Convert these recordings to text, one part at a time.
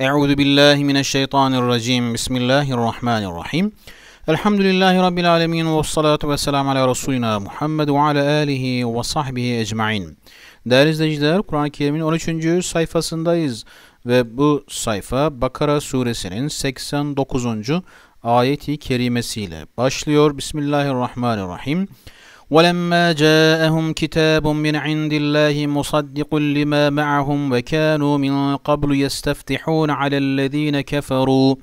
Euzu billahi mineşşeytanirracim. Bismillahirrahmanirrahim. Elhamdülillahi rabbil alamin ve salatu vesselam ala resulina Muhammed ve ala alihi ve sahbihi ecmaîn. Değerli izleyiciler, Kur'an-ı Kerim'in 13. sayfasındayız ve bu sayfa Bakara suresinin 89. ayeti kerimesiyle başlıyor. Bismillahirrahmanirrahim. ولما جاءهم كتاب من عند الله مصدق لما معهم وكانوا من قبل يستفتحون على الذين كفروا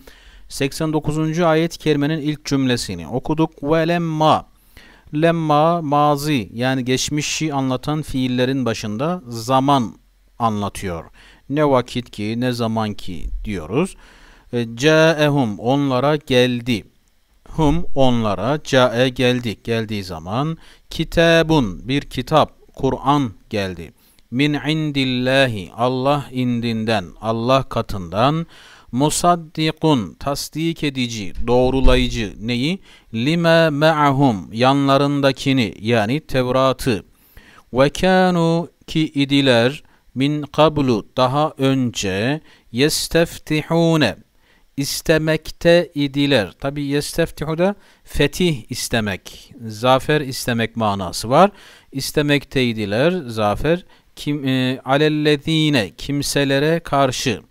89. ayet-i kerimenin ilk cümlesini okuduk. Ve lemma lemma mazi yani geçmişi anlatan fiillerin başında zaman anlatıyor. Ne vakit ki ne zaman ki diyoruz. Caehum onlara geldi hum onlara cae geldik geldiği zaman kitabun bir kitap Kur'an geldi. Min indillahi Allah indinden Allah katından musaddikun tasdik edici doğrulayıcı neyi lima ma'hum yanlarındakini yani Tevrat'ı ve kanu ki idiler min kablu daha önce yesteftihune istemekte idiler. Tabi yesteftihu fetih istemek, zafer istemek manası var. İstemekte idiler, zafer kim e, alellezine kimselere karşı.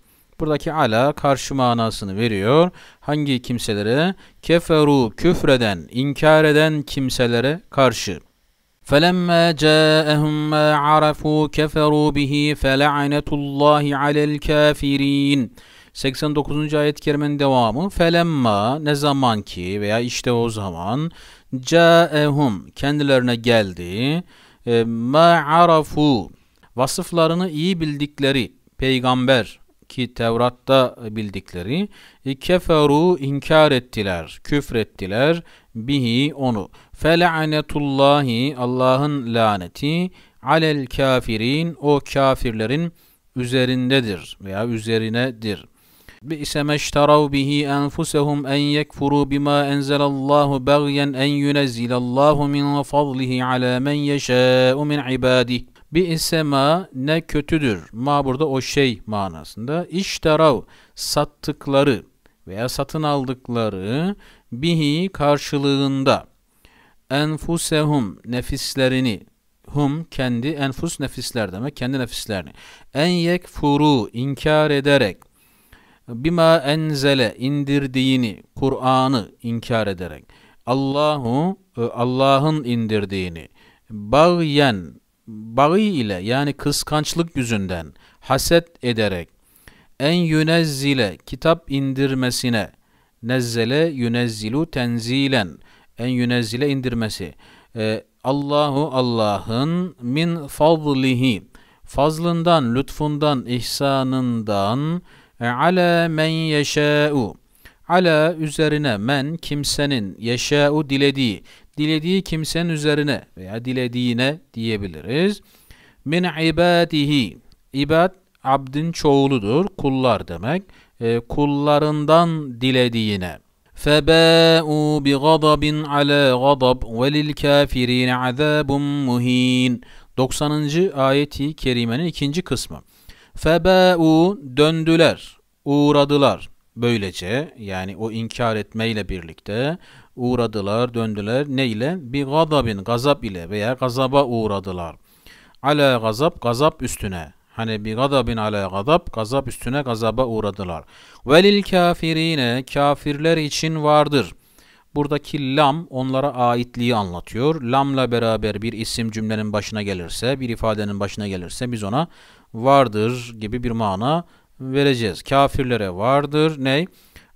Buradaki ala karşı manasını veriyor. Hangi kimselere? Keferu küfreden, inkar eden kimselere karşı. فَلَمَّا جَاءَهُمْ مَا عَرَفُوا كَفَرُوا بِهِ فَلَعَنَتُ اللّٰهِ عَلَى الْكَافِرِينَ 89. ayet-i kerimenin devamı felemma ne zaman ki veya işte o zaman caehum kendilerine geldi e, ma arafu vasıflarını iyi bildikleri peygamber ki Tevrat'ta bildikleri e, keferu inkar ettiler, küfrettiler bihi onu. Fele'anetullahi Allah'ın laneti alel kafirin o kafirlerin üzerindedir veya üzerinedir. بئس ما اشتروا به أنفسهم أن يكفروا بما أنزل الله بغيا أن ينزل الله من فضله على من يشاء من عباده بئس ما ne kötüdür. Ma burada o şey manasında. İşterav sattıkları veya satın aldıkları bihi karşılığında enfusehum nefislerini hum kendi enfus nefisler demek kendi nefislerini en yekfuru inkar ederek bima enzele indirdiğini Kur'an'ı inkar ederek Allahu e, Allah'ın indirdiğini bagyen bağı ile yani kıskançlık yüzünden haset ederek en yünezzile kitap indirmesine nezzele yünezzilu tenzilen en yünezzile indirmesi e, Allahu Allah'ın min fadlihi fazlından lütfundan ihsanından ala men yeşâ'u ala üzerine men kimsenin yeşâ'u dilediği dilediği kimsenin üzerine veya dilediğine diyebiliriz. Min ibadihi ibad abdin çoğuludur kullar demek e, kullarından dilediğine. فَبَاءُوا بِغَضَبٍ عَلَى غَضَبٍ وَلِلْكَافِرِينَ عَذَابٌ muhin. 90. ayeti kerimenin ikinci kısmı. Febeu döndüler, uğradılar. Böylece yani o inkar etmeyle birlikte uğradılar, döndüler. Neyle? Bir gazabin, gazap ile veya gazaba uğradılar. Ala gazap, gazap üstüne. Hani bir gazabin ala gazap, gazap üstüne gazaba uğradılar. Velil kafirine, kafirler için vardır.'' Buradaki lam onlara aitliği anlatıyor. Lamla beraber bir isim cümlenin başına gelirse, bir ifadenin başına gelirse biz ona vardır gibi bir mana vereceğiz. Kafirlere vardır ney?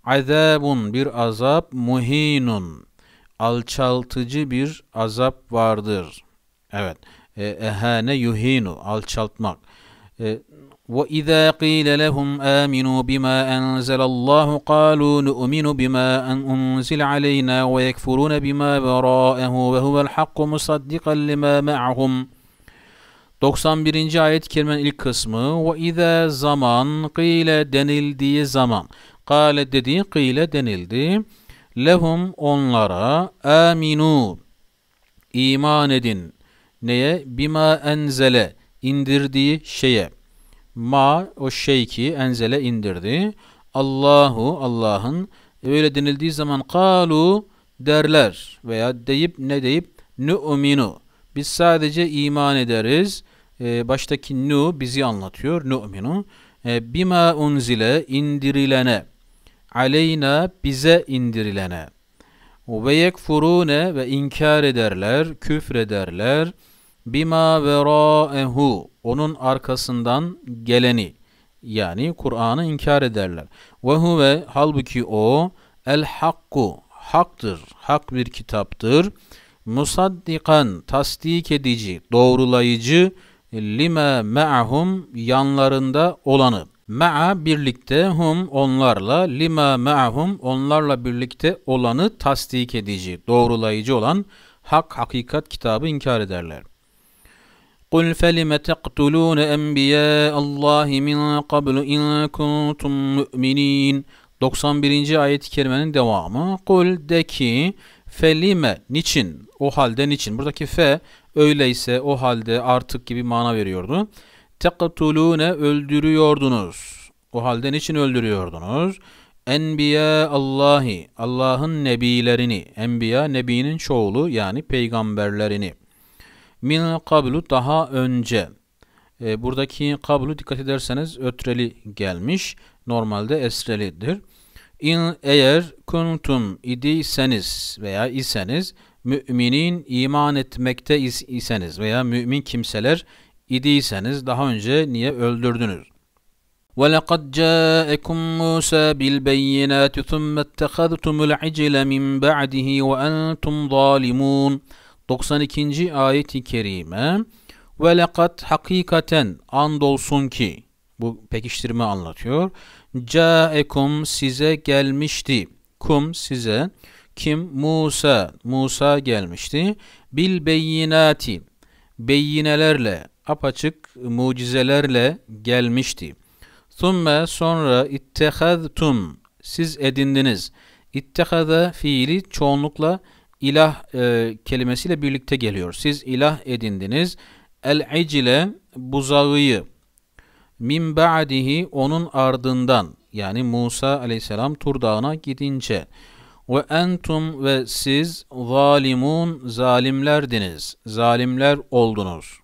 Azabun bir azap muhinun. Alçaltıcı bir azap vardır. Evet. E, ehane yuhinu alçaltmak. E, وإذا قيل لهم آمنوا بما أنزل الله قالوا نؤمن بما أن أنزل علينا ويكفرون بما براءه وهو الحق مصدقا لما معهم 91. ayet-i kerimenin ilk kısmı ve ize zaman kıyle denildiği zaman kale dedi kıyle denildi lehum onlara aminu iman edin neye bima enzele indirdiği şeye ma o şey ki enzele indirdi. Allahu Allah'ın öyle denildiği zaman kalu derler veya deyip ne deyip nu'minu. Biz sadece iman ederiz. Ee, baştaki nu bizi anlatıyor. Nu'minu. Ee, bima unzile indirilene. Aleyna bize indirilene. Ve yekfurune ve inkar ederler, küfrederler. Bima veraehu onun arkasından geleni yani Kur'an'ı inkar ederler. Ve huve halbuki o el hakku haktır. Hak bir kitaptır. Musaddikan tasdik edici, doğrulayıcı lima ma'hum yanlarında olanı. Ma'a birlikte hum onlarla lima ma'hum onlarla birlikte olanı tasdik edici, doğrulayıcı olan hak hakikat kitabı inkar ederler. قل فلم تقتلون أنبياء الله من قبل إن كنتم مؤمنين 91. ayet-i kerimenin devamı Kul de ki felime niçin o halde niçin buradaki fe öyleyse o halde artık gibi mana veriyordu tektulune öldürüyordunuz o halde niçin öldürüyordunuz Enbiya Allahi Allah'ın nebilerini Enbiya nebinin çoğulu yani peygamberlerini Min kablu daha önce. E, buradaki kablu dikkat ederseniz ötreli gelmiş. Normalde esrelidir. İn eğer kuntum idiyseniz veya iseniz müminin iman etmekte is iseniz veya mümin kimseler idiyseniz daha önce niye öldürdünüz? وَلَقَدْ جَاءَكُمْ مُوسَى بِالْبَيِّنَاتِ ثُمَّ اتَّخَذْتُمُ الْعِجْلَ مِنْ بَعْدِهِ وَأَنْتُمْ ظَالِمُونَ 92. ayet-i kerime ve lekat hakikaten andolsun ki bu pekiştirme anlatıyor. Caekum size gelmişti. Kum size kim? Musa. Musa gelmişti. Bil beyinati. Beyinelerle, apaçık mucizelerle gelmişti. Thumme sonra ittehadtum. Siz edindiniz. İttehada fiili çoğunlukla ilah e, kelimesiyle birlikte geliyor. Siz ilah edindiniz. El-icile buzağıyı min ba'dihi onun ardından yani Musa aleyhisselam Tur Dağı'na gidince ve entum ve siz zalimun zalimlerdiniz. Zalimler oldunuz.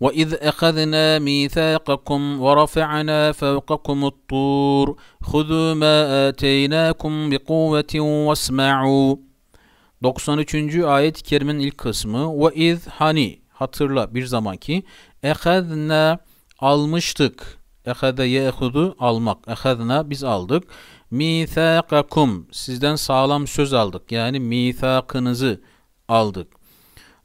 وإذ أخذنا ميثاقكم ورفعنا فوقكم الطور خذوا ما آتيناكم بقوة واسمعوا 93. ayet-i kerimenin ilk kısmı ve iz hani hatırla bir zamanki ehadna almıştık ehade yehudu almak ehadna biz aldık mithakakum sizden sağlam söz aldık yani mithakınızı aldık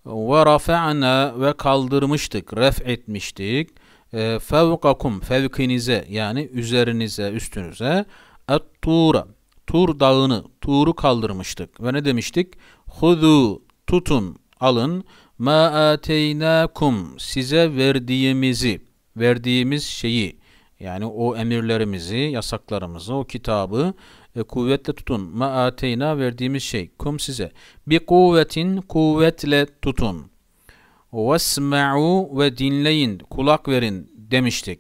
ve rafa'na ve kaldırmıştık, ref etmiştik. E, fevkakum, fevkinize yani üzerinize, üstünüze. Et-tura, tur dağını, turu kaldırmıştık. Ve ne demiştik? Hudu, tutun, alın. Ma ateynakum, size verdiğimizi, verdiğimiz şeyi. Yani o emirlerimizi, yasaklarımızı, o kitabı e, kuvvetle tutun. Ma ateyna verdiğimiz şey. Kum size. Bi kuvvetin kuvvetle tutun. Vesme'u ve dinleyin. Kulak verin demiştik.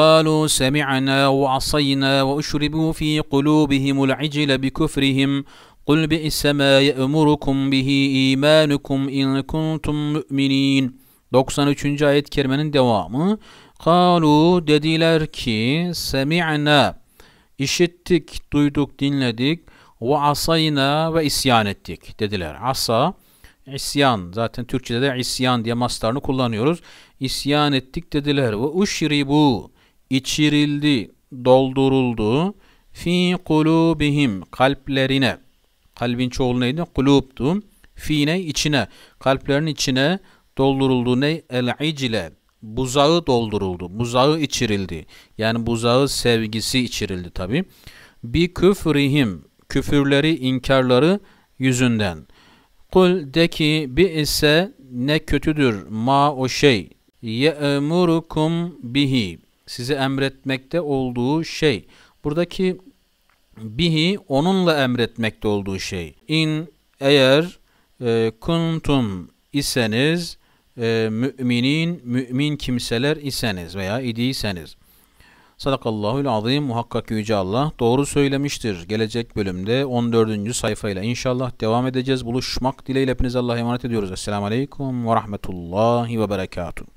قالوا سمعنا وعصينا وأشربوا في قلوبهم العجل بكفرهم قل بئس ما يأمركم به إيمانكم إن كنتم مؤمنين 93. ayet kerimenin devamı Kalu dediler ki semi'na İşittik, duyduk, dinledik. Ve asayna ve isyan ettik dediler. Asa, isyan. Zaten Türkçe'de de isyan diye mastarını kullanıyoruz. İsyan ettik dediler. Ve uşribu, içirildi, dolduruldu. Fi kulubihim, kalplerine. Kalbin çoğulu neydi? Kulubdu. Fine, içine. Kalplerin içine dolduruldu. Ne? El icle buzağı dolduruldu. Buzağı içirildi. Yani buzağı sevgisi içirildi tabi. Bi küfrihim küfürleri inkarları yüzünden. Kul de ki bi ise ne kötüdür ma o şey. Ye'murukum bihi Sizi emretmekte olduğu şey. Buradaki bihi onunla emretmekte olduğu şey. İn eğer e, kuntum iseniz e, müminin, mümin kimseler iseniz veya idiyseniz. Sadakallahul azim muhakkak yüce Allah doğru söylemiştir. Gelecek bölümde 14. sayfayla inşallah devam edeceğiz. Buluşmak dileğiyle hepinize Allah'a emanet ediyoruz. Esselamu Aleyküm ve Rahmetullahi ve Berekatuhu.